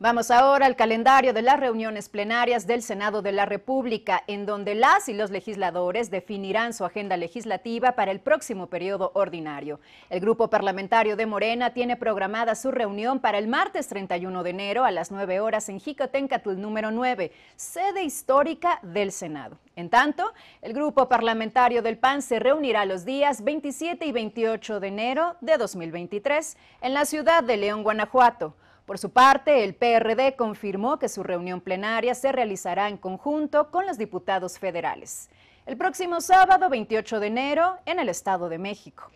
Vamos ahora al calendario de las reuniones plenarias del Senado de la República, en donde las y los legisladores definirán su agenda legislativa para el próximo periodo ordinario. El Grupo Parlamentario de Morena tiene programada su reunión para el martes 31 de enero a las 9 horas en Jicotencatl número 9, sede histórica del Senado. En tanto, el Grupo Parlamentario del PAN se reunirá los días 27 y 28 de enero de 2023 en la ciudad de León, Guanajuato. Por su parte, el PRD confirmó que su reunión plenaria se realizará en conjunto con los diputados federales el próximo sábado 28 de enero en el Estado de México.